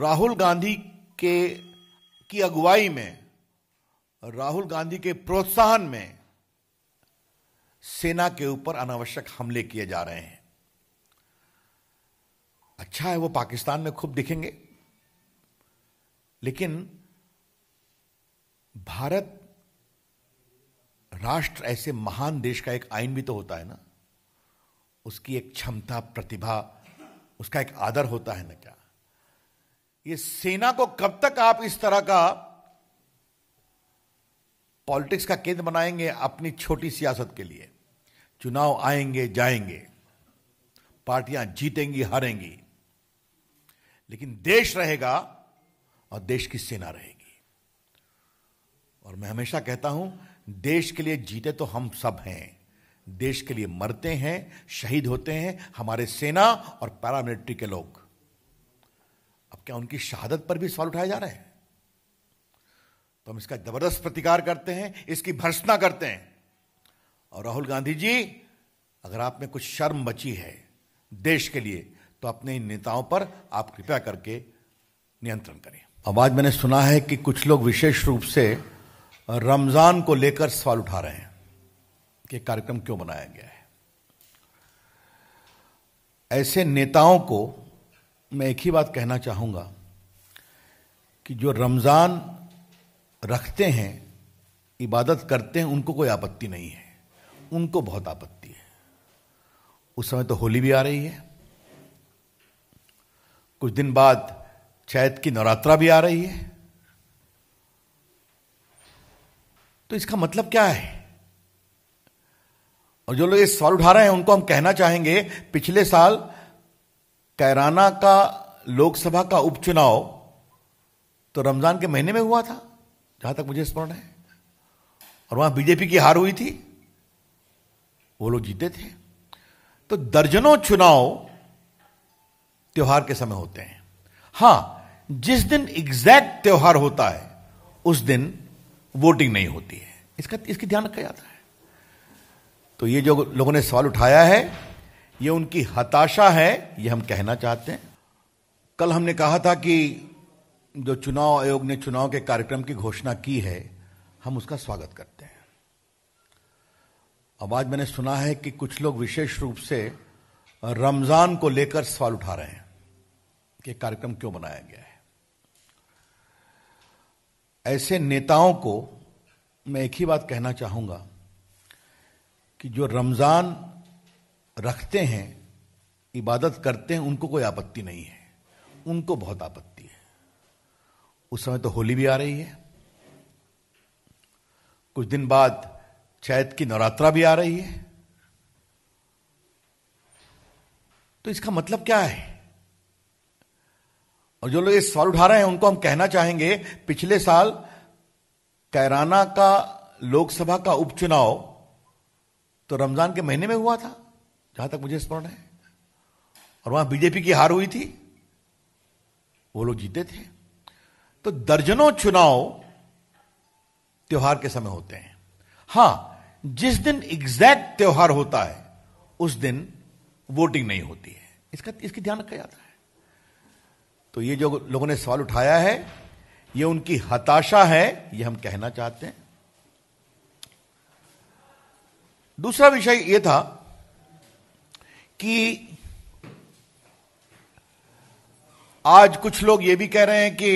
राहुल गांधी के की अगुवाई में राहुल गांधी के प्रोत्साहन में सेना के ऊपर अनावश्यक हमले किए जा रहे हैं अच्छा है वो पाकिस्तान में खूब दिखेंगे लेकिन भारत राष्ट्र ऐसे महान देश का एक आइन भी तो होता है ना उसकी एक क्षमता प्रतिभा उसका एक आदर होता है ना क्या ये सेना को कब तक आप इस तरह का पॉलिटिक्स का केंद्र बनाएंगे अपनी छोटी सियासत के लिए चुनाव आएंगे जाएंगे पार्टियां जीतेंगी हारेंगी लेकिन देश रहेगा और देश की सेना रहेगी और मैं हमेशा कहता हूं देश के लिए जीते तो हम सब हैं देश के लिए मरते हैं शहीद होते हैं हमारे सेना और पैरामिलिट्री के लोग अब क्या उनकी शहादत पर भी सवाल उठाए जा रहे हैं तो हम इसका जबरदस्त प्रतिकार करते हैं इसकी भर्सना करते हैं और राहुल गांधी जी अगर आप में कुछ शर्म बची है देश के लिए तो अपने इन नेताओं पर आप कृपया करके नियंत्रण करें अब आज मैंने सुना है कि कुछ लोग विशेष रूप से रमजान को लेकर सवाल उठा रहे हैं कि कार्यक्रम क्यों बनाया गया है ऐसे नेताओं को मैं एक ही बात कहना चाहूँगा कि जो रमज़ान रखते हैं इबादत करते हैं उनको कोई आपत्ति नहीं है उनको बहुत आपत्ति है उस समय तो होली भी आ रही है कुछ दिन बाद चैत की नवरात्रा भी आ रही है तो इसका मतलब क्या है और जो लोग ये सवाल उठा रहे हैं उनको हम कहना चाहेंगे पिछले साल कैराना का लोकसभा का उपचुनाव तो रमजान के महीने में हुआ था जहां तक मुझे स्मरण है और वहां बीजेपी की हार हुई थी वो लोग जीते थे तो दर्जनों चुनाव त्योहार के समय होते हैं हां जिस दिन एग्जैक्ट त्योहार होता है उस दिन वोटिंग नहीं होती है इसका इसकी ध्यान रखा जाता है तो ये जो लोगों ने सवाल उठाया है ये उनकी हताशा है ये हम कहना चाहते हैं कल हमने कहा था कि जो चुनाव आयोग ने चुनाव के कार्यक्रम की घोषणा की है हम उसका स्वागत करते हैं अब आज मैंने सुना है कि कुछ लोग विशेष रूप से रमजान को लेकर सवाल उठा रहे हैं कि कार्यक्रम क्यों बनाया गया है ऐसे नेताओं को मैं एक ही बात कहना चाहूंगा कि जो रमजान रखते हैं इबादत करते हैं उनको कोई आपत्ति नहीं है उनको बहुत आपत्ति है उस समय तो होली भी आ रही है कुछ दिन बाद चैत की नवरात्रा भी आ रही है तो इसका मतलब क्या है और जो लोग ये सवाल उठा रहे हैं उनको हम कहना चाहेंगे पिछले साल कैराना का लोकसभा का उपचुनाव तो रमजान के महीने में हुआ था जहां तक मुझे स्मरण है और वहां बीजेपी की हार हुई थी वो लोग जीते थे तो दर्जनों चुनाव त्योहार के समय होते हैं हां जिस दिन एग्जैक्ट त्योहार होता है उस दिन वोटिंग नहीं होती है इसका इसकी ध्यान रखा जाता है तो ये जो लोगों ने सवाल उठाया है ये उनकी हताशा है ये हम कहना चाहते हैं दूसरा विषय यह था कि आज कुछ लोग ये भी कह रहे हैं कि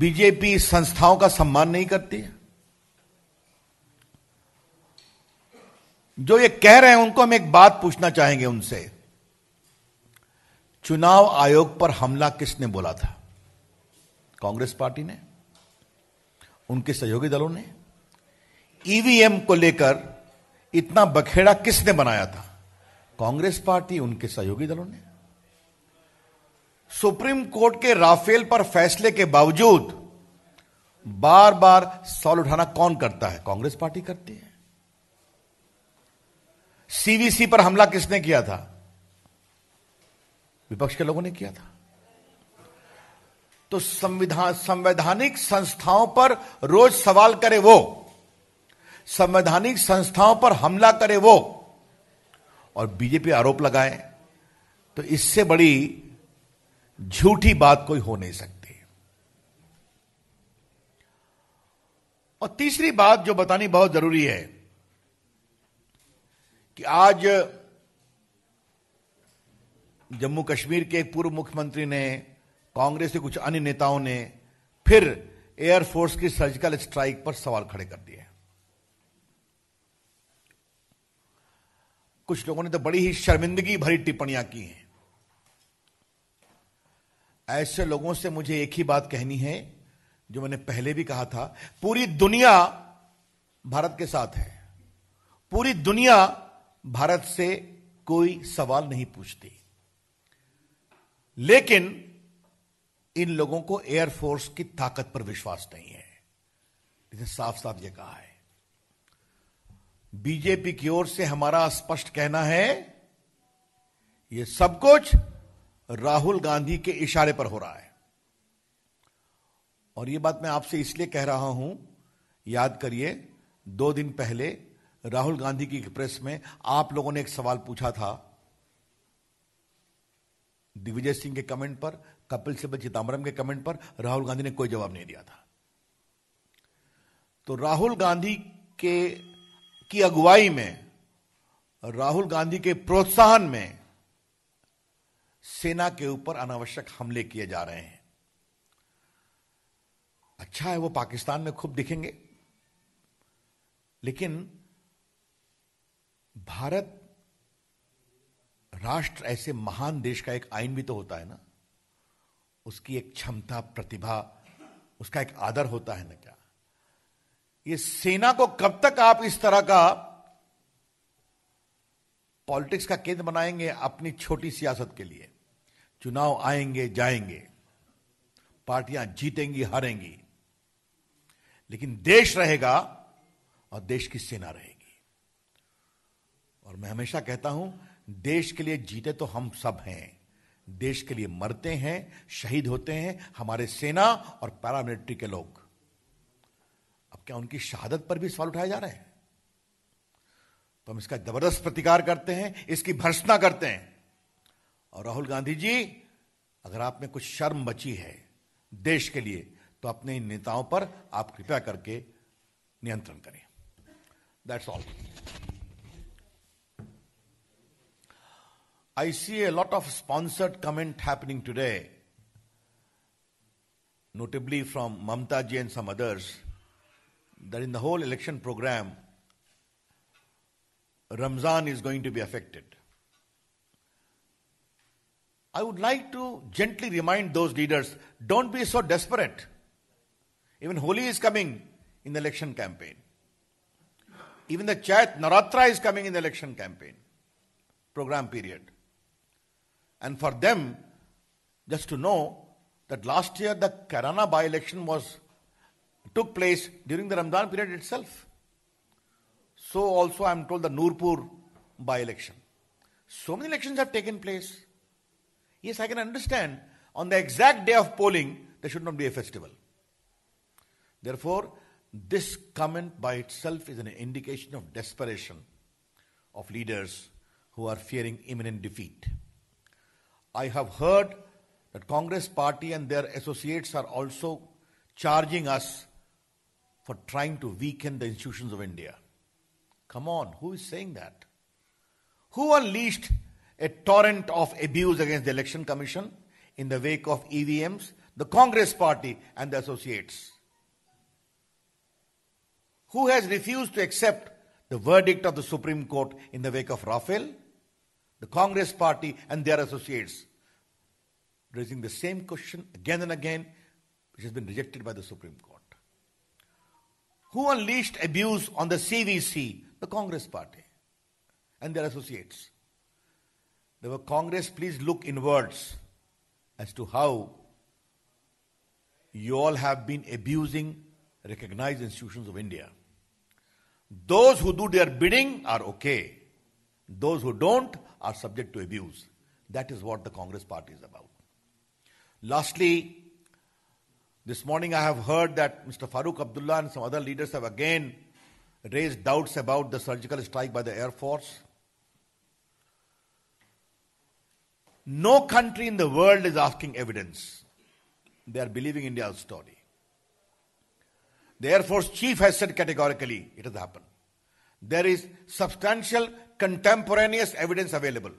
बीजेपी संस्थाओं का सम्मान नहीं करती है जो ये कह रहे हैं उनको हम एक बात पूछना चाहेंगे उनसे चुनाव आयोग पर हमला किसने बोला था कांग्रेस पार्टी ने उनके सहयोगी दलों ने ईवीएम को लेकर इतना बखेड़ा किसने बनाया था कांग्रेस पार्टी उनके सहयोगी दलों ने सुप्रीम कोर्ट के राफेल पर फैसले के बावजूद बार बार सॉल उठाना कौन करता है कांग्रेस पार्टी करती है सीवीसी पर हमला किसने किया था विपक्ष के लोगों ने किया था तो संविधान संवैधानिक संस्थाओं पर रोज सवाल करे वो संवैधानिक संस्थाओं पर हमला करे वो और बीजेपी आरोप लगाए तो इससे बड़ी झूठी बात कोई हो नहीं सकती और तीसरी बात जो बतानी बहुत जरूरी है कि आज जम्मू कश्मीर के पूर्व मुख्यमंत्री ने कांग्रेस के कुछ अन्य नेताओं ने फिर एयरफोर्स की सर्जिकल स्ट्राइक पर सवाल खड़े कर दिए हैं कुछ लोगों ने तो बड़ी ही शर्मिंदगी भरी टिप्पणियां की हैं ऐसे लोगों से मुझे एक ही बात कहनी है जो मैंने पहले भी कहा था पूरी दुनिया भारत के साथ है पूरी दुनिया भारत से कोई सवाल नहीं पूछती लेकिन इन लोगों को एयरफोर्स की ताकत पर विश्वास नहीं है इसने साफ साफ यह कहा है बीजेपी की ओर से हमारा स्पष्ट कहना है ये सब कुछ राहुल गांधी के इशारे पर हो रहा है और ये बात मैं आपसे इसलिए कह रहा हूं याद करिए दो दिन पहले राहुल गांधी की प्रेस में आप लोगों ने एक सवाल पूछा था दिग्विजय सिंह के कमेंट पर कपिल सिब्बल चिदम्बरम के कमेंट पर राहुल गांधी ने कोई जवाब नहीं दिया था तो राहुल गांधी के की अगुवाई में राहुल गांधी के प्रोत्साहन में सेना के ऊपर अनावश्यक हमले किए जा रहे हैं अच्छा है वो पाकिस्तान में खूब दिखेंगे लेकिन भारत राष्ट्र ऐसे महान देश का एक आइन भी तो होता है ना उसकी एक क्षमता प्रतिभा उसका एक आदर होता है ना क्या ये सेना को कब तक आप इस तरह का पॉलिटिक्स का केंद्र बनाएंगे अपनी छोटी सियासत के लिए चुनाव आएंगे जाएंगे पार्टियां जीतेंगी हारेंगी लेकिन देश रहेगा और देश की सेना रहेगी और मैं हमेशा कहता हूं देश के लिए जीते तो हम सब हैं देश के लिए मरते हैं शहीद होते हैं हमारे सेना और पैरामिलिट्री के लोग क्या उनकी शहादत पर भी सवाल उठाए जा रहे हैं तो हम इसका जबरदस्त प्रतिकार करते हैं इसकी भर्सना करते हैं और राहुल गांधी जी अगर आप में कुछ शर्म बची है देश के लिए तो अपने इन नेताओं पर आप कृपया करके नियंत्रण करें that's all I see a lot of sponsored comment happening today, notably from Mamta Ji and some others. that in the whole election program, Ramzan is going to be affected. I would like to gently remind those leaders don't be so desperate. Even Holi is coming in the election campaign. Even the Chait Naratra is coming in the election campaign, program period. And for them, just to know that last year the Karana by election was took place during the Ramadan period itself. So also I am told the Nurpur by-election. So many elections have taken place. Yes, I can understand on the exact day of polling, there should not be a festival. Therefore, this comment by itself is an indication of desperation of leaders who are fearing imminent defeat. I have heard that Congress party and their associates are also charging us for trying to weaken the institutions of India. Come on, who is saying that? Who unleashed a torrent of abuse against the Election Commission in the wake of EVMs? The Congress Party and the associates. Who has refused to accept the verdict of the Supreme Court in the wake of Rafale? The Congress Party and their associates. Raising the same question again and again, which has been rejected by the Supreme Court. Who unleashed abuse on the CVC? The Congress Party and their associates. They were Congress, please look inwards as to how you all have been abusing recognized institutions of India. Those who do their bidding are okay. Those who don't are subject to abuse. That is what the Congress party is about. Lastly, this morning I have heard that Mr. Farooq Abdullah and some other leaders have again raised doubts about the surgical strike by the Air Force. No country in the world is asking evidence. They are believing India's story. The Air Force chief has said categorically it has happened. There is substantial contemporaneous evidence available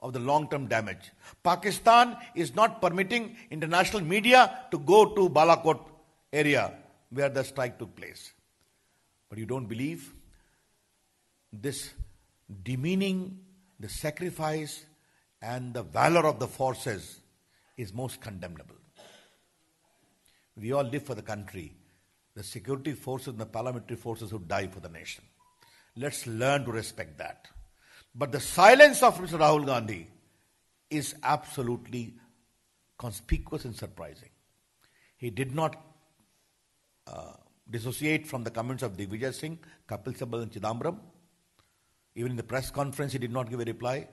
of the long-term damage. Pakistan is not permitting international media to go to Balakot area where the strike took place. But you don't believe this demeaning the sacrifice and the valor of the forces is most condemnable. We all live for the country, the security forces and the parliamentary forces who die for the nation. Let's learn to respect that. But the silence of Mr. Rahul Gandhi is absolutely conspicuous and surprising. He did not uh, dissociate from the comments of Digvijay Singh, Kapil Sabal, and Chidambaram. Even in the press conference, he did not give a reply.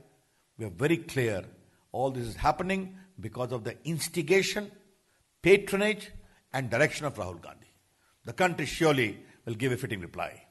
We are very clear all this is happening because of the instigation, patronage, and direction of Rahul Gandhi. The country surely will give a fitting reply.